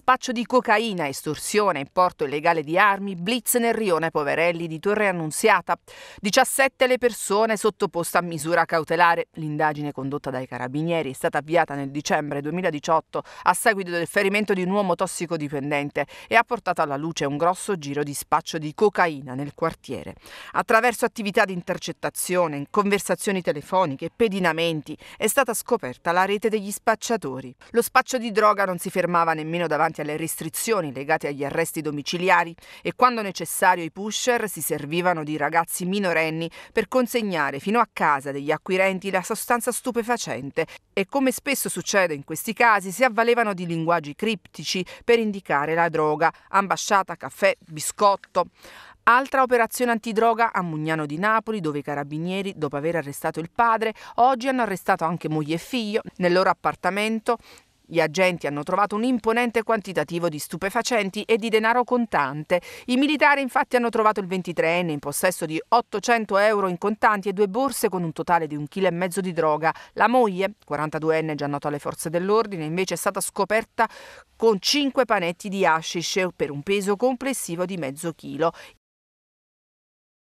spaccio di cocaina, estorsione, importo illegale di armi, blitz nel rione Poverelli di Torre Annunziata. 17 le persone sottoposte a misura cautelare. L'indagine condotta dai carabinieri è stata avviata nel dicembre 2018 a seguito del ferimento di un uomo tossicodipendente e ha portato alla luce un grosso giro di spaccio di cocaina nel quartiere. Attraverso attività di intercettazione, conversazioni telefoniche, pedinamenti è stata scoperta la rete degli spacciatori. Lo spaccio di droga non si fermava nemmeno davanti davanti alle restrizioni legate agli arresti domiciliari e quando necessario i pusher si servivano di ragazzi minorenni per consegnare fino a casa degli acquirenti la sostanza stupefacente e come spesso succede in questi casi si avvalevano di linguaggi criptici per indicare la droga, ambasciata, caffè, biscotto. Altra operazione antidroga a Mugnano di Napoli, dove i carabinieri, dopo aver arrestato il padre, oggi hanno arrestato anche moglie e figlio nel loro appartamento gli agenti hanno trovato un imponente quantitativo di stupefacenti e di denaro contante. I militari infatti hanno trovato il 23enne in possesso di 800 euro in contanti e due borse con un totale di un chilo e mezzo di droga. La moglie, 42enne già nota alle forze dell'ordine, invece è stata scoperta con 5 panetti di hashish per un peso complessivo di mezzo chilo.